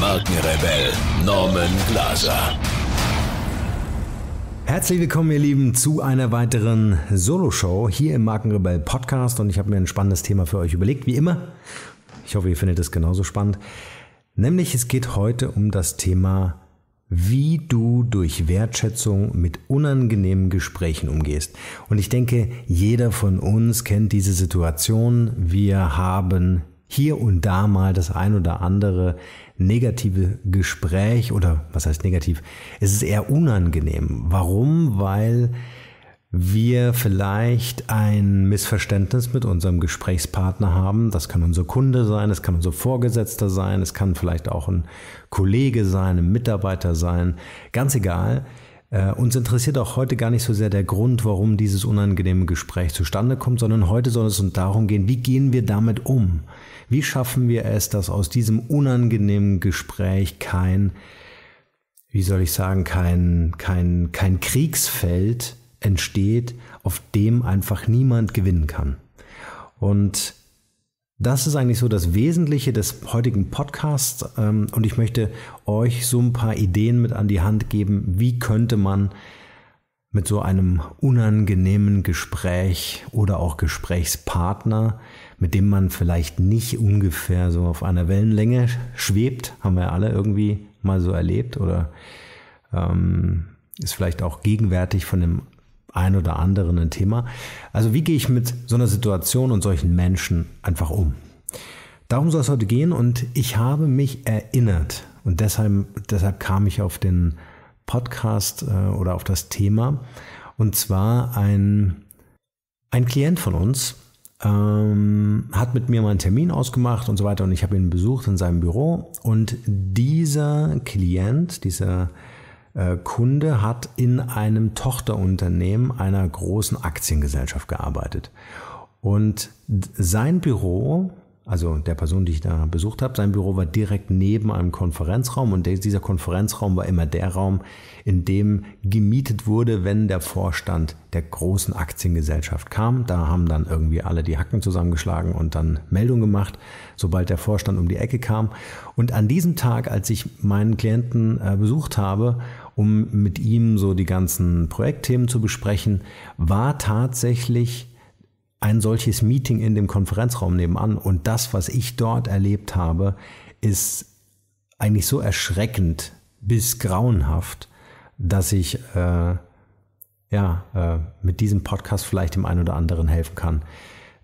Markenrebell Norman Glaser. Herzlich willkommen, ihr Lieben, zu einer weiteren Solo-Show hier im Markenrebell Podcast. Und ich habe mir ein spannendes Thema für euch überlegt, wie immer. Ich hoffe, ihr findet es genauso spannend. Nämlich, es geht heute um das Thema, wie du durch Wertschätzung mit unangenehmen Gesprächen umgehst. Und ich denke, jeder von uns kennt diese Situation. Wir haben hier und da mal das ein oder andere negative Gespräch oder was heißt negativ? Es ist eher unangenehm. Warum? Weil wir vielleicht ein Missverständnis mit unserem Gesprächspartner haben. Das kann unser Kunde sein, es kann unser Vorgesetzter sein, es kann vielleicht auch ein Kollege sein, ein Mitarbeiter sein. Ganz egal. Äh, uns interessiert auch heute gar nicht so sehr der Grund, warum dieses unangenehme Gespräch zustande kommt, sondern heute soll es uns darum gehen, wie gehen wir damit um? Wie schaffen wir es, dass aus diesem unangenehmen Gespräch kein, wie soll ich sagen, kein, kein, kein Kriegsfeld entsteht, auf dem einfach niemand gewinnen kann? Und das ist eigentlich so das Wesentliche des heutigen Podcasts ähm, und ich möchte euch so ein paar Ideen mit an die Hand geben, wie könnte man mit so einem unangenehmen Gespräch oder auch Gesprächspartner, mit dem man vielleicht nicht ungefähr so auf einer Wellenlänge schwebt, haben wir alle irgendwie mal so erlebt oder ähm, ist vielleicht auch gegenwärtig von dem ein oder anderen ein Thema. Also wie gehe ich mit so einer Situation und solchen Menschen einfach um? Darum soll es heute gehen und ich habe mich erinnert und deshalb, deshalb kam ich auf den Podcast äh, oder auf das Thema und zwar ein, ein Klient von uns ähm, hat mit mir mal einen Termin ausgemacht und so weiter und ich habe ihn besucht in seinem Büro und dieser Klient, dieser äh, Kunde hat in einem Tochterunternehmen einer großen Aktiengesellschaft gearbeitet. Und sein Büro, also der Person, die ich da besucht habe, sein Büro war direkt neben einem Konferenzraum und dieser Konferenzraum war immer der Raum, in dem gemietet wurde, wenn der Vorstand der großen Aktiengesellschaft kam. Da haben dann irgendwie alle die Hacken zusammengeschlagen und dann Meldung gemacht, sobald der Vorstand um die Ecke kam. Und an diesem Tag, als ich meinen Klienten äh, besucht habe, um mit ihm so die ganzen Projektthemen zu besprechen, war tatsächlich ein solches Meeting in dem Konferenzraum nebenan. Und das, was ich dort erlebt habe, ist eigentlich so erschreckend bis grauenhaft, dass ich äh, ja, äh, mit diesem Podcast vielleicht dem einen oder anderen helfen kann,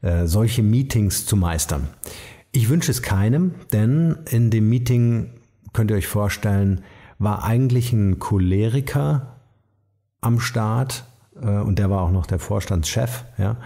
äh, solche Meetings zu meistern. Ich wünsche es keinem, denn in dem Meeting könnt ihr euch vorstellen, war eigentlich ein Choleriker am Start äh, und der war auch noch der Vorstandschef, ja.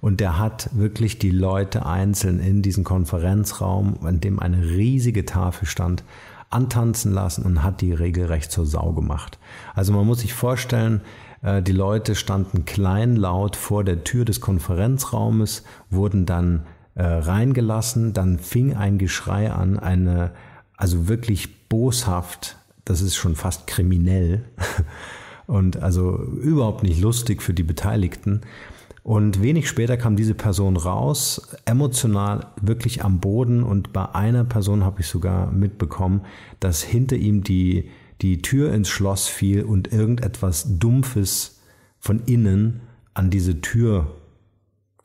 Und der hat wirklich die Leute einzeln in diesen Konferenzraum, an dem eine riesige Tafel stand, antanzen lassen und hat die regelrecht zur Sau gemacht. Also man muss sich vorstellen, äh, die Leute standen kleinlaut vor der Tür des Konferenzraumes, wurden dann äh, reingelassen, dann fing ein Geschrei an, eine also wirklich boshaft das ist schon fast kriminell und also überhaupt nicht lustig für die Beteiligten. Und wenig später kam diese Person raus, emotional wirklich am Boden. Und bei einer Person habe ich sogar mitbekommen, dass hinter ihm die, die Tür ins Schloss fiel und irgendetwas Dumpfes von innen an diese Tür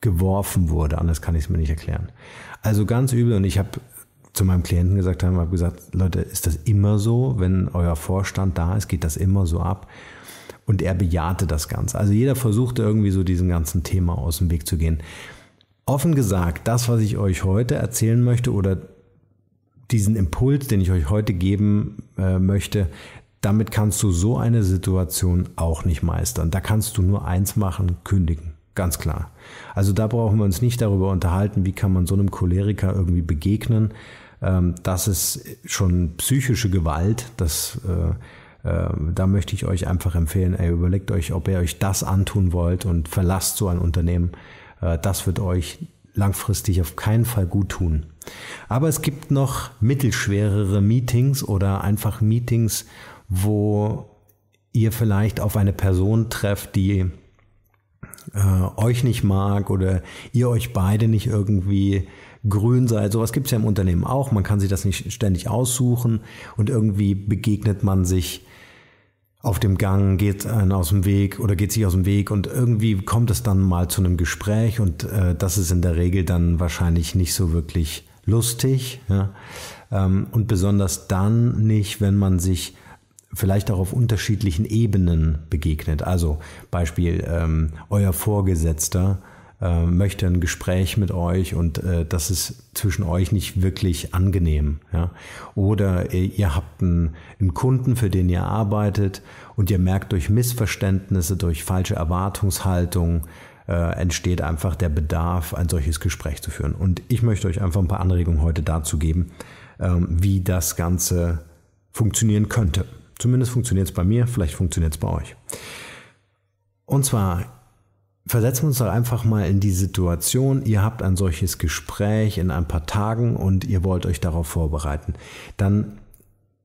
geworfen wurde. Anders kann ich es mir nicht erklären. Also ganz übel. Und ich habe zu meinem Klienten gesagt haben, habe gesagt, Leute, ist das immer so? Wenn euer Vorstand da ist, geht das immer so ab? Und er bejahte das Ganze. Also jeder versuchte irgendwie so diesen ganzen Thema aus dem Weg zu gehen. Offen gesagt, das, was ich euch heute erzählen möchte oder diesen Impuls, den ich euch heute geben äh, möchte, damit kannst du so eine Situation auch nicht meistern. Da kannst du nur eins machen, kündigen. Ganz klar. Also da brauchen wir uns nicht darüber unterhalten, wie kann man so einem Choleriker irgendwie begegnen, ähm, das ist schon psychische Gewalt. Das, äh, äh, da möchte ich euch einfach empfehlen, ey, überlegt euch, ob ihr euch das antun wollt und verlasst so ein Unternehmen. Äh, das wird euch langfristig auf keinen Fall gut tun. Aber es gibt noch mittelschwerere Meetings oder einfach Meetings, wo ihr vielleicht auf eine Person trefft, die äh, euch nicht mag oder ihr euch beide nicht irgendwie grün seid. Sowas gibt es ja im Unternehmen auch. Man kann sich das nicht ständig aussuchen und irgendwie begegnet man sich auf dem Gang, geht einen aus dem Weg oder geht sich aus dem Weg und irgendwie kommt es dann mal zu einem Gespräch und äh, das ist in der Regel dann wahrscheinlich nicht so wirklich lustig ja? ähm, und besonders dann nicht, wenn man sich vielleicht auch auf unterschiedlichen Ebenen begegnet. Also Beispiel, ähm, euer Vorgesetzter äh, möchte ein Gespräch mit euch und äh, das ist zwischen euch nicht wirklich angenehm. Ja? Oder äh, ihr habt einen, einen Kunden, für den ihr arbeitet und ihr merkt durch Missverständnisse, durch falsche Erwartungshaltung, äh, entsteht einfach der Bedarf, ein solches Gespräch zu führen. Und ich möchte euch einfach ein paar Anregungen heute dazu geben, ähm, wie das Ganze funktionieren könnte. Zumindest funktioniert es bei mir, vielleicht funktioniert es bei euch. Und zwar versetzen wir uns doch einfach mal in die Situation, ihr habt ein solches Gespräch in ein paar Tagen und ihr wollt euch darauf vorbereiten. Dann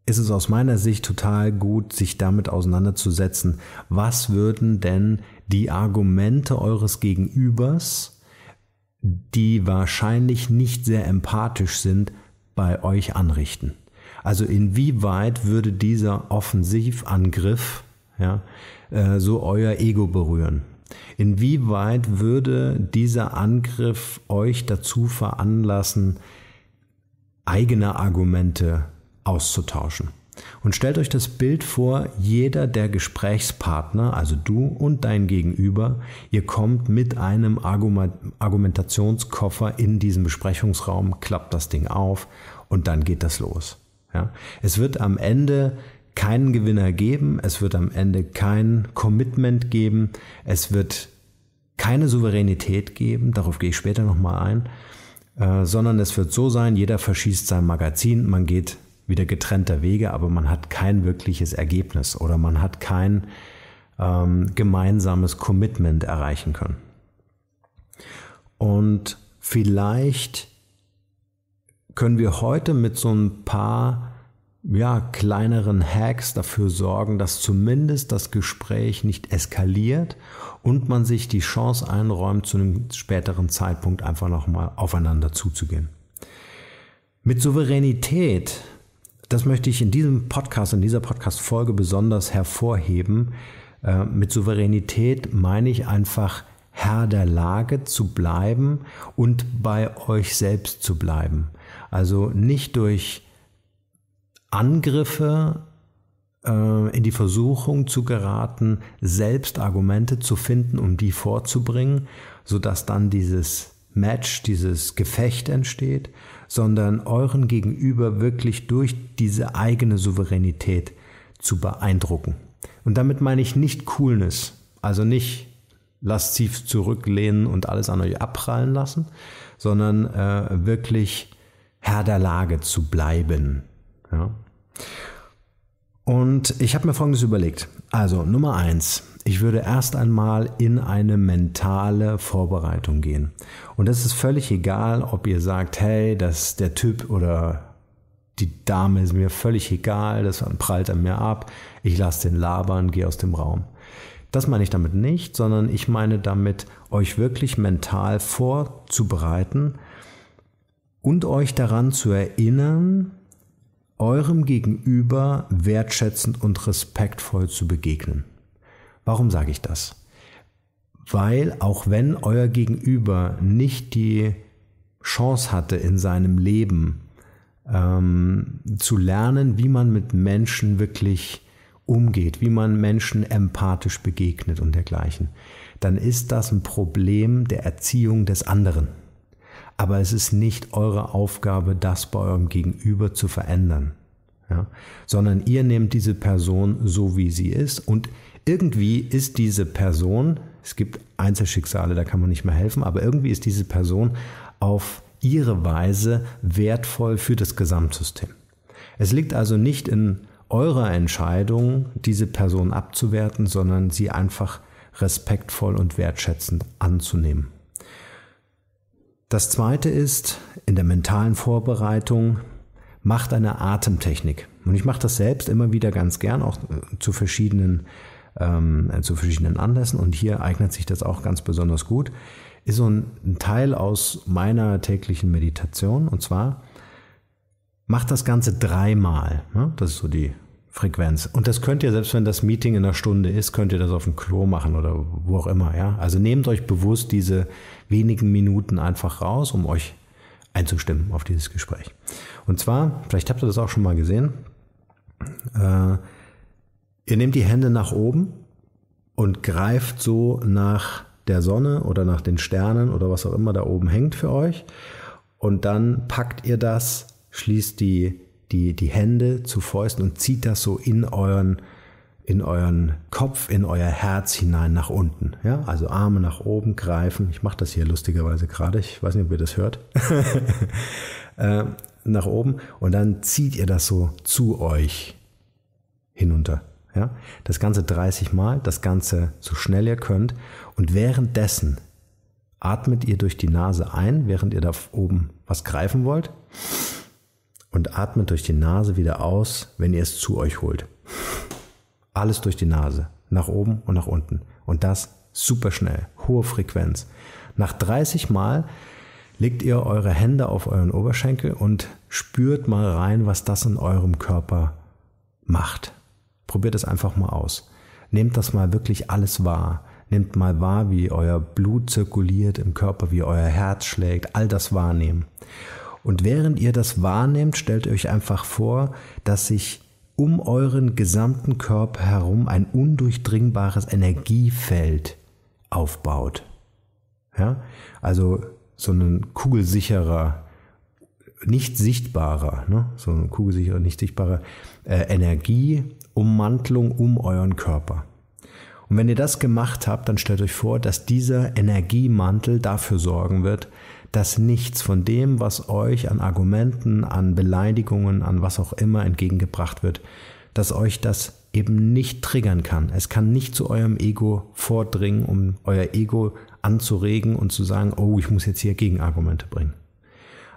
ist es aus meiner Sicht total gut, sich damit auseinanderzusetzen, was würden denn die Argumente eures Gegenübers, die wahrscheinlich nicht sehr empathisch sind, bei euch anrichten. Also inwieweit würde dieser Offensivangriff ja, äh, so euer Ego berühren? Inwieweit würde dieser Angriff euch dazu veranlassen, eigene Argumente auszutauschen? Und stellt euch das Bild vor, jeder der Gesprächspartner, also du und dein Gegenüber, ihr kommt mit einem Argumentationskoffer in diesen Besprechungsraum, klappt das Ding auf und dann geht das los. Ja? Es wird am Ende keinen Gewinner geben, es wird am Ende kein Commitment geben, es wird keine Souveränität geben, darauf gehe ich später nochmal ein, äh, sondern es wird so sein, jeder verschießt sein Magazin, man geht wieder getrennter Wege, aber man hat kein wirkliches Ergebnis oder man hat kein ähm, gemeinsames Commitment erreichen können. Und vielleicht können wir heute mit so ein paar ja, kleineren Hacks dafür sorgen, dass zumindest das Gespräch nicht eskaliert und man sich die Chance einräumt, zu einem späteren Zeitpunkt einfach nochmal aufeinander zuzugehen. Mit Souveränität, das möchte ich in diesem Podcast, in dieser Podcast-Folge besonders hervorheben. Äh, mit Souveränität meine ich einfach, Herr der Lage zu bleiben und bei euch selbst zu bleiben. Also nicht durch Angriffe äh, in die Versuchung zu geraten, selbst Argumente zu finden, um die vorzubringen, sodass dann dieses Match, dieses Gefecht entsteht, sondern euren Gegenüber wirklich durch diese eigene Souveränität zu beeindrucken. Und damit meine ich nicht Coolness, also nicht lasziv zurücklehnen und alles an euch abprallen lassen, sondern äh, wirklich Herr der Lage zu bleiben. Ja? Und ich habe mir Folgendes überlegt. Also Nummer eins, ich würde erst einmal in eine mentale Vorbereitung gehen. Und das ist völlig egal, ob ihr sagt, hey, dass der Typ oder die Dame ist mir völlig egal, das prallt an mir ab, ich lasse den labern, gehe aus dem Raum. Das meine ich damit nicht, sondern ich meine damit, euch wirklich mental vorzubereiten und euch daran zu erinnern, eurem Gegenüber wertschätzend und respektvoll zu begegnen. Warum sage ich das? Weil auch wenn euer Gegenüber nicht die Chance hatte in seinem Leben ähm, zu lernen, wie man mit Menschen wirklich umgeht, wie man Menschen empathisch begegnet und dergleichen, dann ist das ein Problem der Erziehung des anderen. Aber es ist nicht eure Aufgabe, das bei eurem Gegenüber zu verändern. Ja? Sondern ihr nehmt diese Person so, wie sie ist. Und irgendwie ist diese Person, es gibt Einzelschicksale, da kann man nicht mehr helfen, aber irgendwie ist diese Person auf ihre Weise wertvoll für das Gesamtsystem. Es liegt also nicht in eurer Entscheidung, diese Person abzuwerten, sondern sie einfach respektvoll und wertschätzend anzunehmen. Das zweite ist, in der mentalen Vorbereitung macht eine Atemtechnik. Und ich mache das selbst immer wieder ganz gern, auch äh, zu verschiedenen, ähm, äh, zu verschiedenen Anlässen. Und hier eignet sich das auch ganz besonders gut. Ist so ein, ein Teil aus meiner täglichen Meditation. Und zwar macht das Ganze dreimal. Ne? Das ist so die Frequenz. Und das könnt ihr, selbst wenn das Meeting in einer Stunde ist, könnt ihr das auf dem Klo machen oder wo auch immer, ja. Also nehmt euch bewusst diese wenigen Minuten einfach raus, um euch einzustimmen auf dieses Gespräch. Und zwar, vielleicht habt ihr das auch schon mal gesehen, äh, ihr nehmt die Hände nach oben und greift so nach der Sonne oder nach den Sternen oder was auch immer da oben hängt für euch. Und dann packt ihr das, schließt die die, die Hände zu Fäusten und zieht das so in euren, in euren Kopf, in euer Herz hinein nach unten. Ja? Also Arme nach oben greifen. Ich mache das hier lustigerweise gerade. Ich weiß nicht, ob ihr das hört. äh, nach oben und dann zieht ihr das so zu euch hinunter. Ja? Das Ganze 30 Mal, das Ganze so schnell ihr könnt. Und währenddessen atmet ihr durch die Nase ein, während ihr da oben was greifen wollt und atmet durch die Nase wieder aus, wenn ihr es zu euch holt. Alles durch die Nase, nach oben und nach unten. Und das super schnell, hohe Frequenz. Nach 30 Mal legt ihr eure Hände auf euren Oberschenkel und spürt mal rein, was das in eurem Körper macht. Probiert es einfach mal aus. Nehmt das mal wirklich alles wahr. Nehmt mal wahr, wie euer Blut zirkuliert im Körper, wie euer Herz schlägt, all das wahrnehmen. Und während ihr das wahrnehmt, stellt euch einfach vor, dass sich um euren gesamten Körper herum ein undurchdringbares Energiefeld aufbaut. Ja? Also so ein kugelsicherer, nicht sichtbarer, ne? so ein kugelsicherer, nicht sichtbarer äh, Energieummantlung um euren Körper. Und wenn ihr das gemacht habt, dann stellt euch vor, dass dieser Energiemantel dafür sorgen wird, dass nichts von dem, was euch an Argumenten, an Beleidigungen, an was auch immer entgegengebracht wird, dass euch das eben nicht triggern kann. Es kann nicht zu eurem Ego vordringen, um euer Ego anzuregen und zu sagen, oh, ich muss jetzt hier Gegenargumente bringen.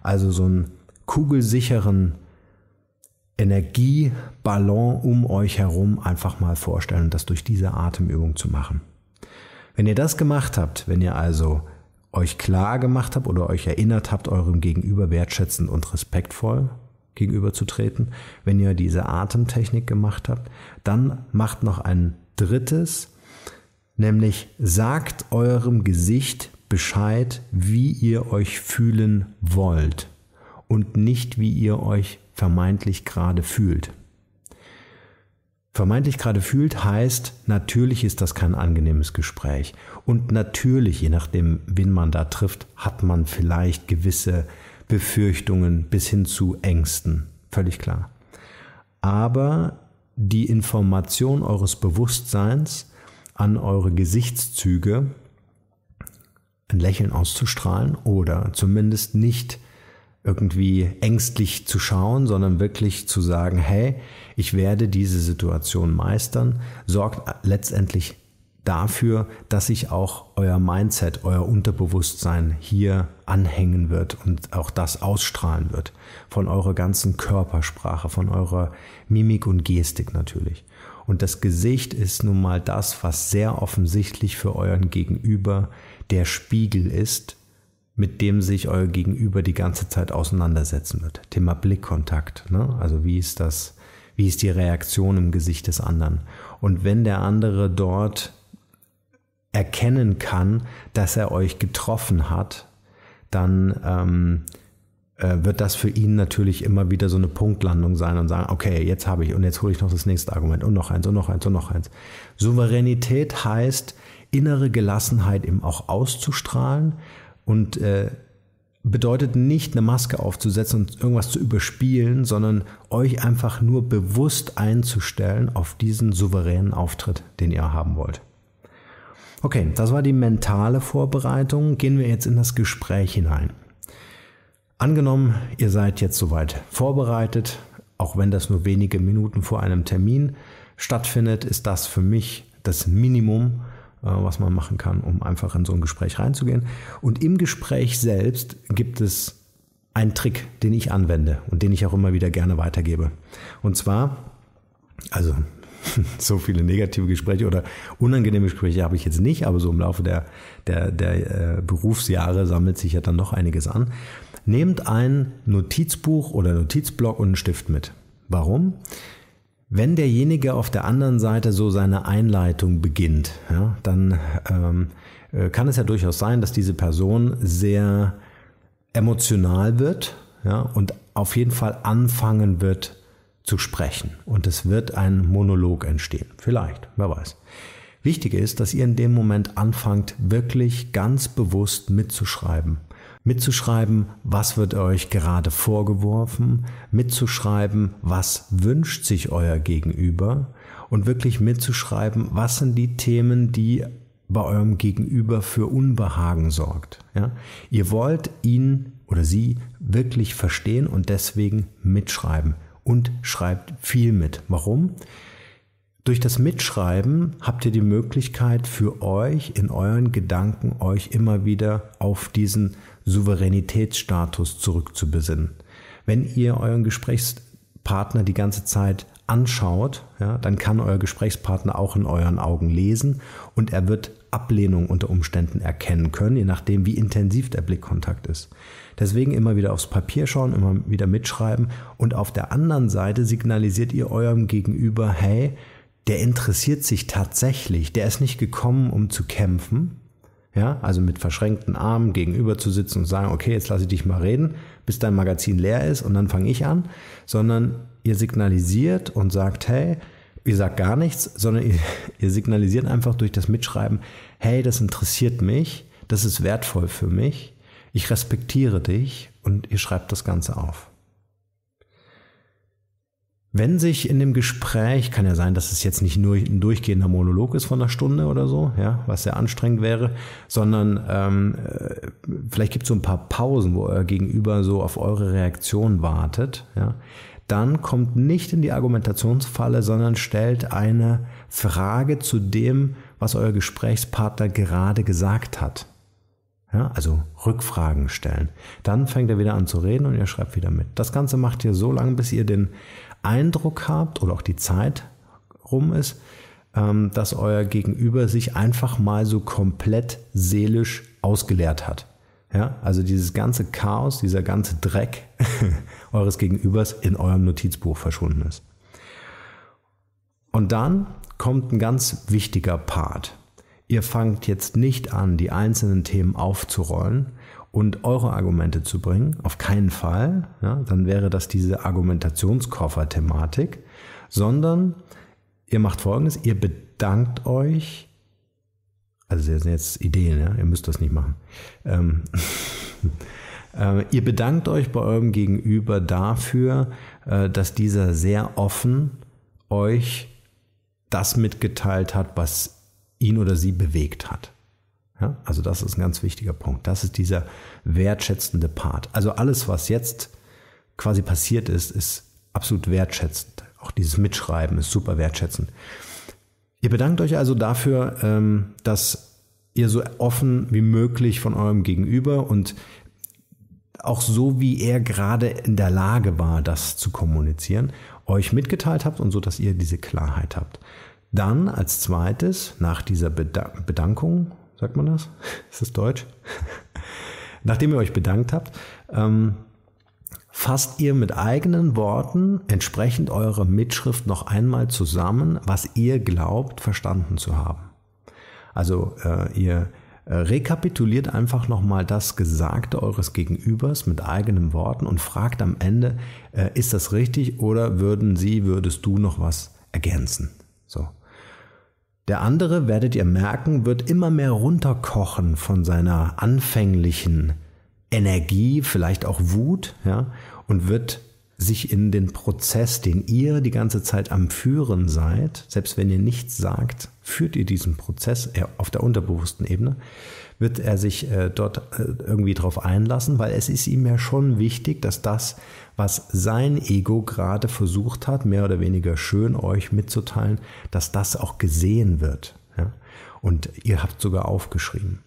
Also so einen kugelsicheren Energieballon um euch herum einfach mal vorstellen und das durch diese Atemübung zu machen. Wenn ihr das gemacht habt, wenn ihr also euch klar gemacht habt oder euch erinnert habt, eurem Gegenüber wertschätzend und respektvoll gegenüberzutreten, wenn ihr diese Atemtechnik gemacht habt, dann macht noch ein drittes, nämlich sagt eurem Gesicht Bescheid, wie ihr euch fühlen wollt und nicht wie ihr euch vermeintlich gerade fühlt vermeintlich gerade fühlt, heißt, natürlich ist das kein angenehmes Gespräch. Und natürlich, je nachdem, wen man da trifft, hat man vielleicht gewisse Befürchtungen bis hin zu Ängsten. Völlig klar. Aber die Information eures Bewusstseins an eure Gesichtszüge, ein Lächeln auszustrahlen oder zumindest nicht irgendwie ängstlich zu schauen, sondern wirklich zu sagen, hey, ich werde diese Situation meistern, sorgt letztendlich dafür, dass sich auch euer Mindset, euer Unterbewusstsein hier anhängen wird und auch das ausstrahlen wird. Von eurer ganzen Körpersprache, von eurer Mimik und Gestik natürlich. Und das Gesicht ist nun mal das, was sehr offensichtlich für euren Gegenüber der Spiegel ist, mit dem sich euer Gegenüber die ganze Zeit auseinandersetzen wird. Thema Blickkontakt. Ne? Also wie ist das? wie ist die Reaktion im Gesicht des anderen. Und wenn der andere dort erkennen kann, dass er euch getroffen hat, dann ähm, äh, wird das für ihn natürlich immer wieder so eine Punktlandung sein und sagen, okay, jetzt habe ich und jetzt hole ich noch das nächste Argument und noch eins und noch eins und noch eins. Souveränität heißt, innere Gelassenheit eben auch auszustrahlen und äh, bedeutet nicht, eine Maske aufzusetzen und irgendwas zu überspielen, sondern euch einfach nur bewusst einzustellen auf diesen souveränen Auftritt, den ihr haben wollt. Okay, das war die mentale Vorbereitung. Gehen wir jetzt in das Gespräch hinein. Angenommen, ihr seid jetzt soweit vorbereitet, auch wenn das nur wenige Minuten vor einem Termin stattfindet, ist das für mich das Minimum, äh, was man machen kann, um einfach in so ein Gespräch reinzugehen. Und im Gespräch selbst gibt es einen Trick, den ich anwende und den ich auch immer wieder gerne weitergebe. Und zwar, also so viele negative Gespräche oder unangenehme Gespräche habe ich jetzt nicht, aber so im Laufe der, der, der äh, Berufsjahre sammelt sich ja dann noch einiges an. Nehmt ein Notizbuch oder Notizblock und einen Stift mit. Warum? Wenn derjenige auf der anderen Seite so seine Einleitung beginnt, ja, dann ähm, äh, kann es ja durchaus sein, dass diese Person sehr emotional wird ja, und auf jeden Fall anfangen wird zu sprechen. Und es wird ein Monolog entstehen. Vielleicht, wer weiß. Wichtig ist, dass ihr in dem Moment anfangt, wirklich ganz bewusst mitzuschreiben mitzuschreiben, was wird euch gerade vorgeworfen, mitzuschreiben, was wünscht sich euer Gegenüber und wirklich mitzuschreiben, was sind die Themen, die bei eurem Gegenüber für Unbehagen sorgt. Ja? Ihr wollt ihn oder sie wirklich verstehen und deswegen mitschreiben und schreibt viel mit. Warum? Durch das Mitschreiben habt ihr die Möglichkeit für euch in euren Gedanken euch immer wieder auf diesen Souveränitätsstatus zurückzubesinnen. Wenn ihr euren Gesprächspartner die ganze Zeit anschaut, ja, dann kann euer Gesprächspartner auch in euren Augen lesen und er wird Ablehnung unter Umständen erkennen können, je nachdem, wie intensiv der Blickkontakt ist. Deswegen immer wieder aufs Papier schauen, immer wieder mitschreiben und auf der anderen Seite signalisiert ihr eurem Gegenüber, hey, der interessiert sich tatsächlich, der ist nicht gekommen, um zu kämpfen, ja, also mit verschränkten Armen gegenüber zu sitzen und sagen, okay, jetzt lasse ich dich mal reden, bis dein Magazin leer ist und dann fange ich an, sondern ihr signalisiert und sagt, hey, ihr sagt gar nichts, sondern ihr, ihr signalisiert einfach durch das Mitschreiben, hey, das interessiert mich, das ist wertvoll für mich, ich respektiere dich und ihr schreibt das Ganze auf. Wenn sich in dem Gespräch, kann ja sein, dass es jetzt nicht nur ein durchgehender Monolog ist von einer Stunde oder so, ja, was sehr anstrengend wäre, sondern ähm, äh, vielleicht gibt es so ein paar Pausen, wo euer Gegenüber so auf eure Reaktion wartet, ja, dann kommt nicht in die Argumentationsfalle, sondern stellt eine Frage zu dem, was euer Gesprächspartner gerade gesagt hat. Ja, also Rückfragen stellen. Dann fängt er wieder an zu reden und ihr schreibt wieder mit. Das Ganze macht ihr so lange, bis ihr den Eindruck habt oder auch die Zeit rum ist, ähm, dass euer Gegenüber sich einfach mal so komplett seelisch ausgeleert hat. Ja, also dieses ganze Chaos, dieser ganze Dreck eures Gegenübers in eurem Notizbuch verschwunden ist. Und dann kommt ein ganz wichtiger Part. Ihr fangt jetzt nicht an, die einzelnen Themen aufzurollen, und eure Argumente zu bringen, auf keinen Fall, ja, dann wäre das diese Argumentationskoffer-Thematik, sondern ihr macht folgendes, ihr bedankt euch, also das sind jetzt Ideen, ja, ihr müsst das nicht machen, ähm, äh, ihr bedankt euch bei eurem Gegenüber dafür, äh, dass dieser sehr offen euch das mitgeteilt hat, was ihn oder sie bewegt hat. Ja, also das ist ein ganz wichtiger Punkt. Das ist dieser wertschätzende Part. Also alles, was jetzt quasi passiert ist, ist absolut wertschätzend. Auch dieses Mitschreiben ist super wertschätzend. Ihr bedankt euch also dafür, ähm, dass ihr so offen wie möglich von eurem Gegenüber und auch so, wie er gerade in der Lage war, das zu kommunizieren, euch mitgeteilt habt und so, dass ihr diese Klarheit habt. Dann als zweites, nach dieser Bedankung Sagt man das? Ist das Deutsch? Nachdem ihr euch bedankt habt, ähm, fasst ihr mit eigenen Worten entsprechend eurer Mitschrift noch einmal zusammen, was ihr glaubt verstanden zu haben. Also äh, ihr äh, rekapituliert einfach nochmal das Gesagte eures Gegenübers mit eigenen Worten und fragt am Ende, äh, ist das richtig oder würden Sie, würdest du noch was ergänzen? So. Der andere, werdet ihr merken, wird immer mehr runterkochen von seiner anfänglichen Energie, vielleicht auch Wut, ja, und wird sich in den Prozess, den ihr die ganze Zeit am Führen seid, selbst wenn ihr nichts sagt, führt ihr diesen Prozess äh, auf der unterbewussten Ebene, wird er sich äh, dort äh, irgendwie drauf einlassen, weil es ist ihm ja schon wichtig, dass das, was sein Ego gerade versucht hat, mehr oder weniger schön euch mitzuteilen, dass das auch gesehen wird. Ja? Und ihr habt sogar aufgeschrieben.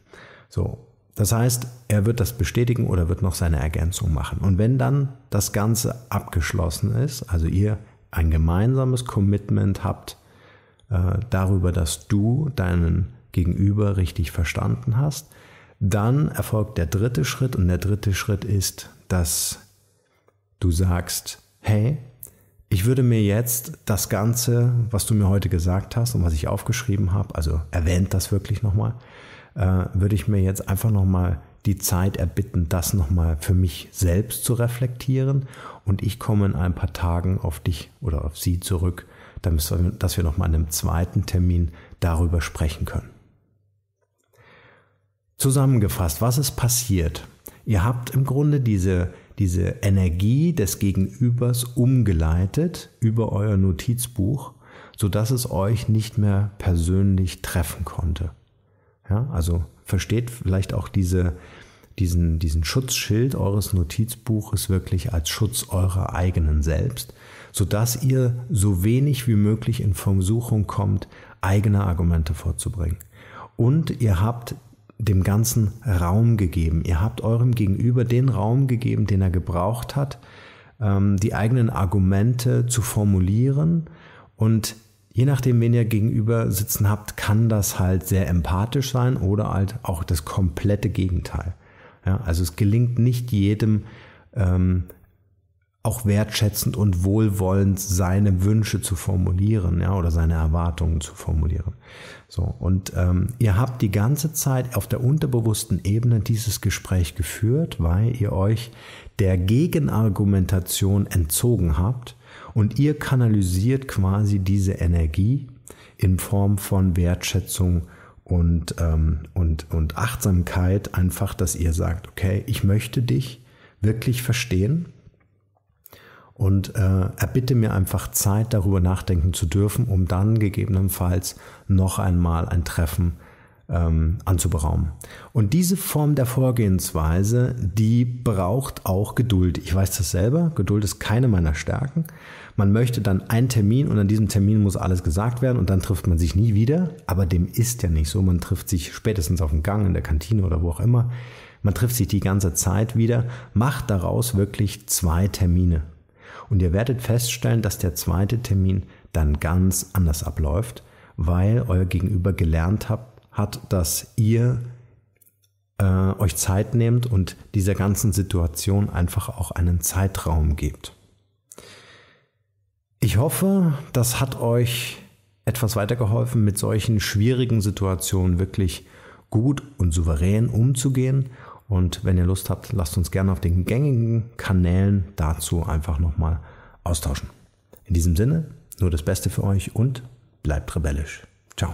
So. Das heißt, er wird das bestätigen oder wird noch seine Ergänzung machen. Und wenn dann das Ganze abgeschlossen ist, also ihr ein gemeinsames Commitment habt äh, darüber, dass du deinen Gegenüber richtig verstanden hast. Dann erfolgt der dritte Schritt und der dritte Schritt ist, dass du sagst, hey, ich würde mir jetzt das Ganze, was du mir heute gesagt hast und was ich aufgeschrieben habe, also erwähnt das wirklich nochmal, äh, würde ich mir jetzt einfach nochmal die Zeit erbitten, das nochmal für mich selbst zu reflektieren und ich komme in ein paar Tagen auf dich oder auf sie zurück, damit, dass wir nochmal an einem zweiten Termin darüber sprechen können. Zusammengefasst, was ist passiert? Ihr habt im Grunde diese, diese Energie des Gegenübers umgeleitet über euer Notizbuch, sodass es euch nicht mehr persönlich treffen konnte. Ja, also versteht vielleicht auch diese, diesen, diesen Schutzschild eures Notizbuches wirklich als Schutz eurer eigenen selbst, sodass ihr so wenig wie möglich in Versuchung kommt, eigene Argumente vorzubringen. Und ihr habt dem Ganzen Raum gegeben. Ihr habt eurem Gegenüber den Raum gegeben, den er gebraucht hat, ähm, die eigenen Argumente zu formulieren. Und je nachdem, wen ihr gegenüber sitzen habt, kann das halt sehr empathisch sein oder halt auch das komplette Gegenteil. Ja, also es gelingt nicht jedem, ähm, auch wertschätzend und wohlwollend seine Wünsche zu formulieren, ja, oder seine Erwartungen zu formulieren. So, und ähm, ihr habt die ganze Zeit auf der unterbewussten Ebene dieses Gespräch geführt, weil ihr euch der Gegenargumentation entzogen habt und ihr kanalisiert quasi diese Energie in Form von Wertschätzung und, ähm, und, und Achtsamkeit, einfach, dass ihr sagt, okay, ich möchte dich wirklich verstehen und äh, erbitte mir einfach Zeit, darüber nachdenken zu dürfen, um dann gegebenenfalls noch einmal ein Treffen ähm, anzuberaumen. Und diese Form der Vorgehensweise, die braucht auch Geduld. Ich weiß das selber, Geduld ist keine meiner Stärken. Man möchte dann einen Termin und an diesem Termin muss alles gesagt werden und dann trifft man sich nie wieder. Aber dem ist ja nicht so. Man trifft sich spätestens auf dem Gang, in der Kantine oder wo auch immer. Man trifft sich die ganze Zeit wieder, macht daraus wirklich zwei Termine und ihr werdet feststellen, dass der zweite Termin dann ganz anders abläuft, weil euer Gegenüber gelernt habt, hat, dass ihr äh, euch Zeit nehmt und dieser ganzen Situation einfach auch einen Zeitraum gebt. Ich hoffe, das hat euch etwas weitergeholfen, mit solchen schwierigen Situationen wirklich gut und souverän umzugehen und wenn ihr Lust habt, lasst uns gerne auf den gängigen Kanälen dazu einfach nochmal austauschen. In diesem Sinne, nur das Beste für euch und bleibt rebellisch. Ciao.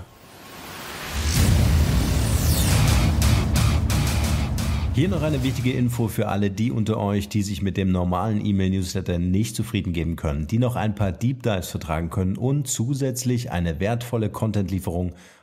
Hier noch eine wichtige Info für alle die unter euch, die sich mit dem normalen E-Mail-Newsletter nicht zufrieden geben können, die noch ein paar Deep Dives vertragen können und zusätzlich eine wertvolle Content-Lieferung